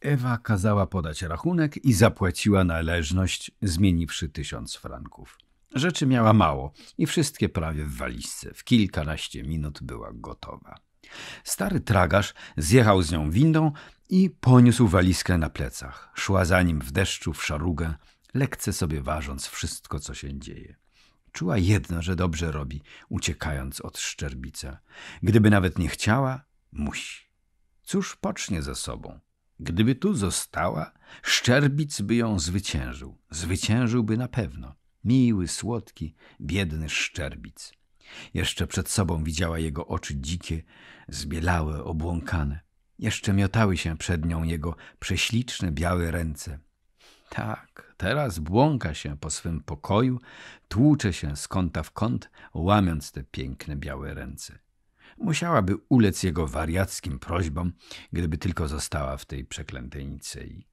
Ewa kazała podać rachunek i zapłaciła należność, zmieniwszy tysiąc franków. Rzeczy miała mało i wszystkie prawie w walizce. W kilkanaście minut była gotowa. Stary tragarz zjechał z nią windą i poniósł walizkę na plecach. Szła za nim w deszczu, w szarugę, lekce sobie ważąc wszystko, co się dzieje. Czuła jedno, że dobrze robi, uciekając od szczerbica. Gdyby nawet nie chciała, musi. Cóż pocznie ze sobą? Gdyby tu została, Szczerbic by ją zwyciężył. Zwyciężyłby na pewno. Miły, słodki, biedny Szczerbic. Jeszcze przed sobą widziała jego oczy dzikie, zbielałe, obłąkane. Jeszcze miotały się przed nią jego prześliczne, białe ręce. Tak, teraz błąka się po swym pokoju, tłucze się z kąta w kąt, łamiąc te piękne, białe ręce musiałaby ulec jego wariackim prośbom, gdyby tylko została w tej przeklętej Nicei.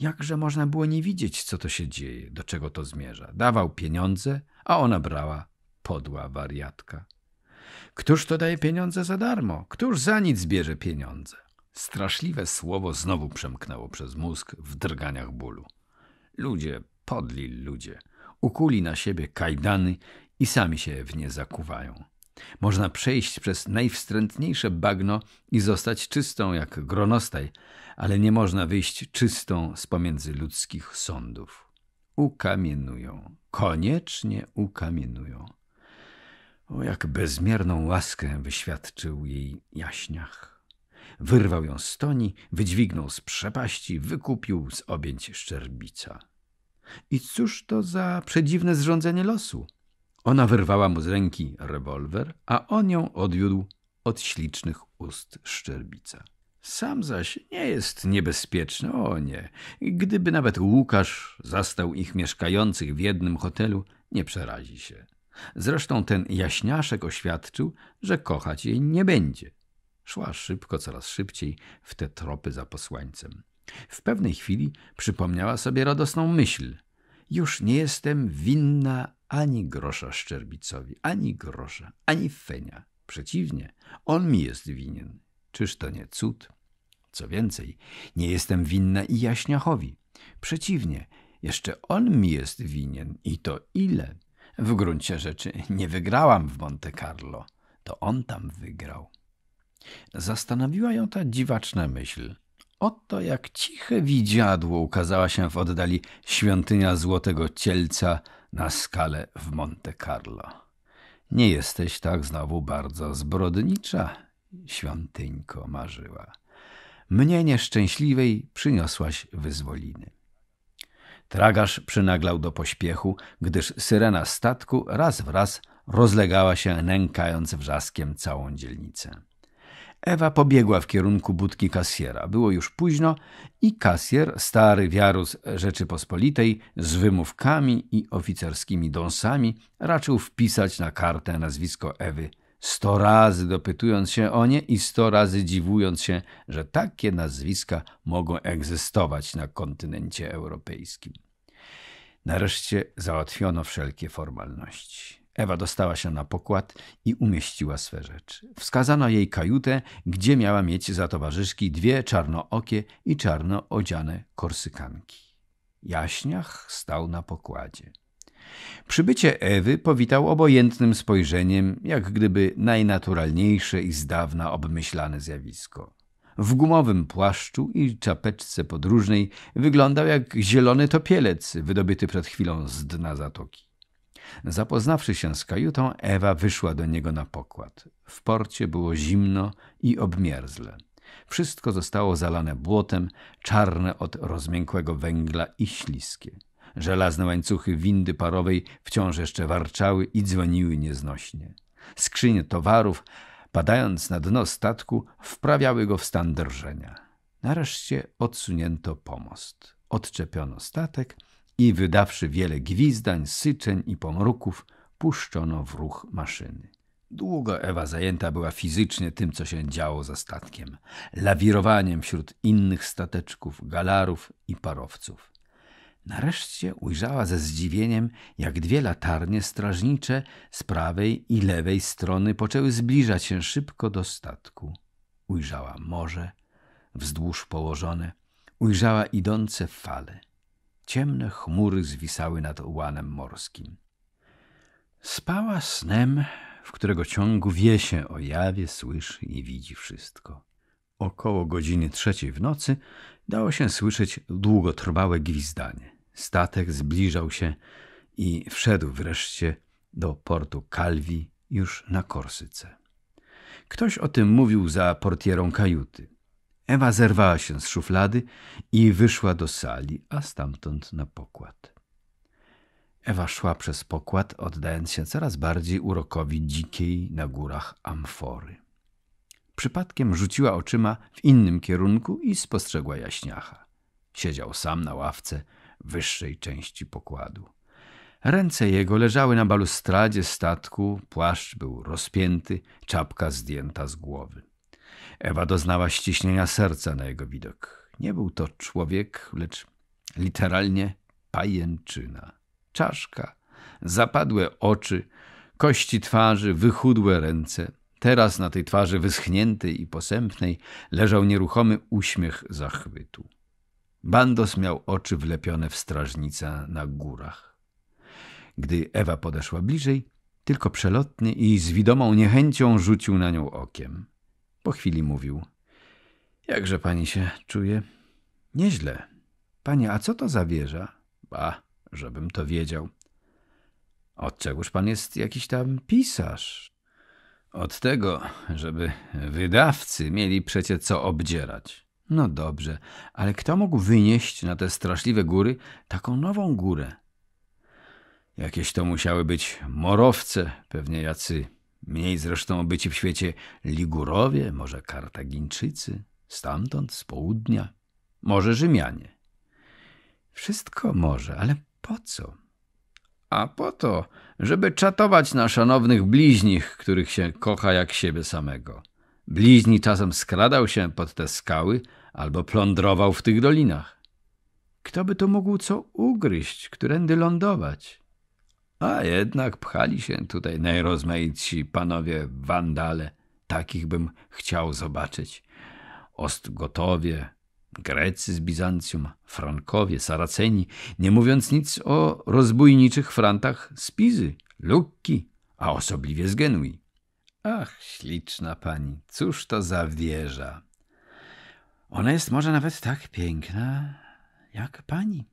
Jakże można było nie widzieć, co to się dzieje, do czego to zmierza? Dawał pieniądze, a ona brała. Podła wariatka. Któż to daje pieniądze za darmo? Któż za nic bierze pieniądze? Straszliwe słowo znowu przemknęło przez mózg w drganiach bólu. Ludzie, podli ludzie, ukuli na siebie kajdany i sami się w nie zakuwają. Można przejść przez najwstrętniejsze bagno i zostać czystą jak gronostaj, ale nie można wyjść czystą z pomiędzy ludzkich sądów. Ukamienują. Koniecznie ukamienują. O, jak bezmierną łaskę wyświadczył jej jaśniach. Wyrwał ją z toni, wydźwignął z przepaści, wykupił z objęć szczerbica. I cóż to za przedziwne zrządzenie losu? Ona wyrwała mu z ręki rewolwer, a on ją odwiódł od ślicznych ust szczerbica. Sam zaś nie jest niebezpieczny, o nie. Gdyby nawet Łukasz zastał ich mieszkających w jednym hotelu, nie przerazi się. Zresztą ten jaśniaszek oświadczył, że kochać jej nie będzie. Szła szybko, coraz szybciej w te tropy za posłańcem. W pewnej chwili przypomniała sobie radosną myśl. Już nie jestem winna ani grosza Szczerbicowi, ani grosza, ani fenia. Przeciwnie, on mi jest winien. Czyż to nie cud? Co więcej, nie jestem winna i Jaśniachowi. Przeciwnie, jeszcze on mi jest winien i to ile? W gruncie rzeczy nie wygrałam w Monte Carlo, to on tam wygrał. Zastanowiła ją ta dziwaczna myśl. Oto jak ciche widziadło ukazała się w oddali świątynia Złotego Cielca – na skalę w Monte Carlo. Nie jesteś tak znowu bardzo zbrodnicza, świątyńko marzyła. Mnie nieszczęśliwej przyniosłaś wyzwoliny. Tragarz przynaglał do pośpiechu, gdyż syrena statku raz w raz rozlegała się, nękając wrzaskiem całą dzielnicę. Ewa pobiegła w kierunku budki kasjera. Było już późno i kasjer, stary wiarus Rzeczypospolitej, z wymówkami i oficerskimi dąsami, raczył wpisać na kartę nazwisko Ewy sto razy dopytując się o nie i sto razy dziwując się, że takie nazwiska mogą egzystować na kontynencie europejskim. Nareszcie załatwiono wszelkie formalności. Ewa dostała się na pokład i umieściła swe rzeczy. Wskazano jej kajutę, gdzie miała mieć za towarzyszki dwie czarnookie i czarno odziane korsykanki. Jaśniach stał na pokładzie. Przybycie Ewy powitał obojętnym spojrzeniem, jak gdyby najnaturalniejsze i z dawna obmyślane zjawisko. W gumowym płaszczu i czapeczce podróżnej wyglądał jak zielony topielec wydobyty przed chwilą z dna zatoki. Zapoznawszy się z kajutą, Ewa wyszła do niego na pokład. W porcie było zimno i obmierzle. Wszystko zostało zalane błotem, czarne od rozmiękłego węgla i śliskie. Żelazne łańcuchy windy parowej wciąż jeszcze warczały i dzwoniły nieznośnie. Skrzynie towarów, padając na dno statku, wprawiały go w stan drżenia. Nareszcie odsunięto pomost. Odczepiono statek – i wydawszy wiele gwizdań, syczeń i pomruków, puszczono w ruch maszyny. Długo Ewa zajęta była fizycznie tym, co się działo za statkiem, lawirowaniem wśród innych stateczków, galarów i parowców. Nareszcie ujrzała ze zdziwieniem, jak dwie latarnie strażnicze z prawej i lewej strony poczęły zbliżać się szybko do statku. Ujrzała morze, wzdłuż położone, ujrzała idące fale. Ciemne chmury zwisały nad łanem morskim. Spała snem, w którego ciągu wie się o jawie, słyszy i widzi wszystko. Około godziny trzeciej w nocy dało się słyszeć długotrwałe gwizdanie. Statek zbliżał się i wszedł wreszcie do portu Calvi już na Korsyce. Ktoś o tym mówił za portierą kajuty. Ewa zerwała się z szuflady i wyszła do sali, a stamtąd na pokład. Ewa szła przez pokład, oddając się coraz bardziej urokowi dzikiej na górach amfory. Przypadkiem rzuciła oczyma w innym kierunku i spostrzegła jaśniacha. Siedział sam na ławce wyższej części pokładu. Ręce jego leżały na balustradzie statku, płaszcz był rozpięty, czapka zdjęta z głowy. Ewa doznała ściśnienia serca na jego widok. Nie był to człowiek, lecz literalnie pajęczyna. Czaszka, zapadłe oczy, kości twarzy, wychudłe ręce. Teraz na tej twarzy wyschniętej i posępnej leżał nieruchomy uśmiech zachwytu. Bandos miał oczy wlepione w strażnica na górach. Gdy Ewa podeszła bliżej, tylko przelotnie i z widomą niechęcią rzucił na nią okiem. Po chwili mówił. Jakże pani się czuje? Nieźle. Panie, a co to za wieża? Ba, żebym to wiedział. Od czegoż pan jest jakiś tam pisarz? Od tego, żeby wydawcy mieli przecie co obdzierać. No dobrze, ale kto mógł wynieść na te straszliwe góry taką nową górę? Jakieś to musiały być morowce, pewnie jacy Mniej zresztą byci w świecie Ligurowie, może Kartagińczycy, stamtąd, z południa, może Rzymianie. Wszystko może, ale po co? A po to, żeby czatować na szanownych bliźnich, których się kocha jak siebie samego. Bliźni czasem skradał się pod te skały albo plądrował w tych dolinach. Kto by to mógł co ugryźć, którędy lądować? A jednak pchali się tutaj najrozmaici panowie wandale. Takich bym chciał zobaczyć. Ostgotowie, Grecy z Bizancjum, Frankowie, Saraceni, nie mówiąc nic o rozbójniczych Frantach z Pizy, Lukki, a osobliwie z Genui. Ach, śliczna pani, cóż to za wieża. Ona jest może nawet tak piękna jak pani.